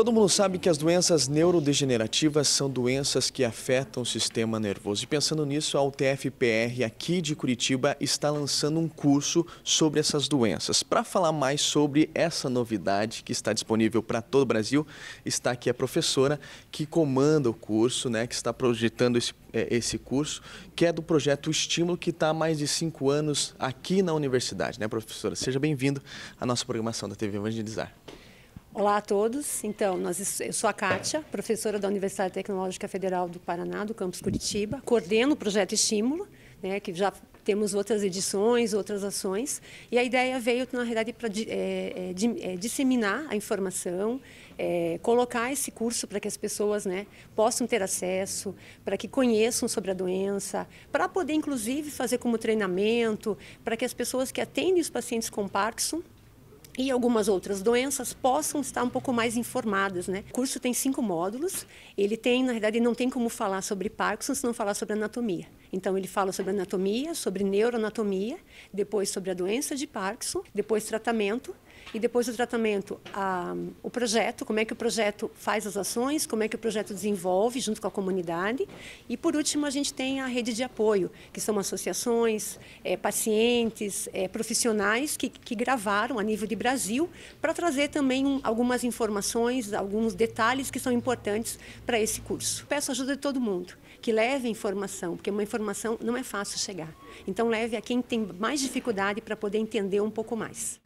Todo mundo sabe que as doenças neurodegenerativas são doenças que afetam o sistema nervoso. E pensando nisso, a UTFPR aqui de Curitiba está lançando um curso sobre essas doenças. Para falar mais sobre essa novidade que está disponível para todo o Brasil, está aqui a professora que comanda o curso, né, que está projetando esse, é, esse curso, que é do projeto Estímulo, que está há mais de cinco anos aqui na universidade. Né, professora? Seja bem-vindo à nossa programação da TV Evangelizar. Olá a todos. Então, nós, eu sou a Kátia, professora da Universidade Tecnológica Federal do Paraná, do campus Curitiba. Coordeno o projeto Estímulo, né, que já temos outras edições, outras ações. E a ideia veio, na realidade, para é, é, é, disseminar a informação, é, colocar esse curso para que as pessoas né, possam ter acesso, para que conheçam sobre a doença, para poder, inclusive, fazer como treinamento, para que as pessoas que atendem os pacientes com Parkinson e algumas outras doenças possam estar um pouco mais informadas, né? O curso tem cinco módulos. Ele tem, na verdade, não tem como falar sobre Parkinson se não falar sobre anatomia. Então ele fala sobre anatomia, sobre neuroanatomia, depois sobre a doença de Parkinson, depois tratamento e depois o tratamento, a, o projeto, como é que o projeto faz as ações, como é que o projeto desenvolve junto com a comunidade. E, por último, a gente tem a rede de apoio, que são associações, é, pacientes, é, profissionais que, que, gravaram a nível de Brasil para trazer também um, algumas informações, alguns detalhes que são importantes para esse curso. Peço ajuda de todo mundo que leve informação, porque uma informação não é fácil chegar. Então, leve a quem tem mais dificuldade para poder entender um pouco mais.